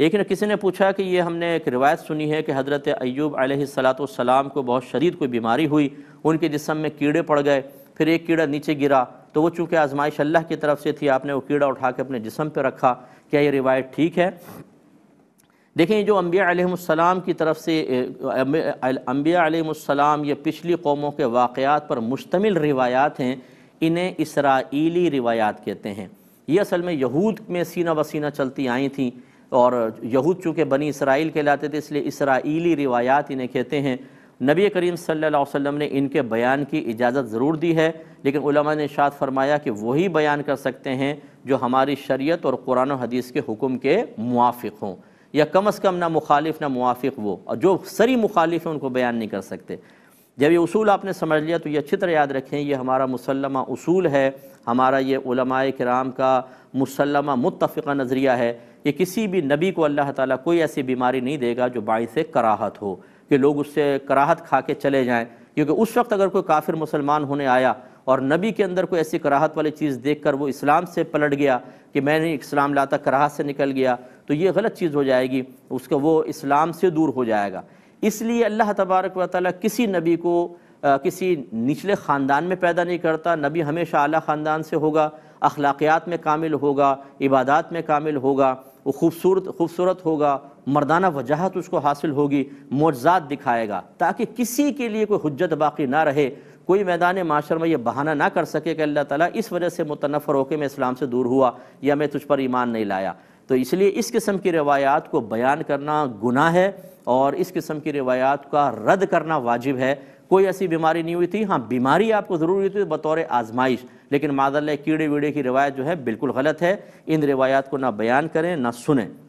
एक ने किसी ने पूछा कि ये हमने एक रिवायत सुनी है कि हज़रत अयूब सलाम को बहुत शदीद कोई बीमारी हुई उनके जिसम में कीड़े पड़ गए फिर एक कीड़ा नीचे गिरा तो वो चूँकि आजमाइश अल्लाह की तरफ से थी आपने वो कीड़ा उठा के अपने जिसम पर रखा क्या ये रिवायत ठीक है देखें जो अम्बियाम की तरफ से अम्बियाम ये पिछली कौमों के वाक़ात पर मुश्तमिल रिवायात हैं इन्हें इसराइली रिवायात कहते हैं ये असल में यहूद में सीना व चलती आई थी और यहूद चूँकि बनी इसराइल कहलाते थे इसलिए इसराइली रिवायात इन्हें कहते हैं नबी करीम सल्लल्लाहु अलैहि वसल्लम ने इनके बयान की इजाज़त ज़रूर दी है लेकिन उलमा ने इशात फरमाया कि वही बयान कर सकते हैं जो हमारी शरीयत और कुरान और हदीस के हुक्म के मुआफ़ हों या कम अज़ कम ना मुखालिफ ना मुआफ़ वो और जो सरी मुखालिफ हैं उनको बयान नहीं कर सकते जब ये उसूल आपने समझ लिया तो ये अच्छी तरह याद रखें ये हमारा मुसलमा उसूल है हमारा ये कराम का मुसलमा मुतफ़ा नज़रिया है ये किसी भी नबी को अल्लाह ताला कोई ऐसी बीमारी नहीं देगा जो बाई से कराहत हो कि लोग उससे कराहत खा के चले जाएँ क्योंकि उस वक्त अगर कोई काफिर मुसलमान होने आया और नबी के अंदर कोई ऐसी कराहत वाली चीज़ देख कर वो इस्लाम से पलट गया कि मैं नहीं इस्लाम लाता कराहत से निकल गया तो ये गलत चीज़ हो जाएगी उसका वो इस्लाम से दूर हो जाएगा इसलिए अल्लाह तबारक व ताली किसी नबी को आ, किसी निचले ख़ानदान में पैदा नहीं करता नबी हमेशा अली ख़ानदान से होगा अखलाकियात में कामिल होगा इबादत में कामिल होगा वो खूबसूरत खूबसूरत होगा मर्दाना वजाहत उसको हासिल होगी मोजात दिखाएगा ताकि किसी के लिए कोई हजत बाकी ना रहे कोई मैदान माशर में ये बहाना ना कर सके कि अल्लाह ताली इस वजह से मुतनफ़र होकर मैं इस्लाम से दूर हुआ या मैं तुझ पर ईमान नहीं लाया तो इसलिए इस किस्म की रवायात को बयान करना गुना है और इस किस्म की रवायात का रद्द करना वाजिब है कोई ऐसी बीमारी नहीं हुई थी हाँ बीमारी आपको ज़रूर हुई थी बतौर आजमाइश लेकिन मादल कीड़े वीड़े की रवायत जो है बिल्कुल गलत है इन रवायात को ना बयान करें ना सुने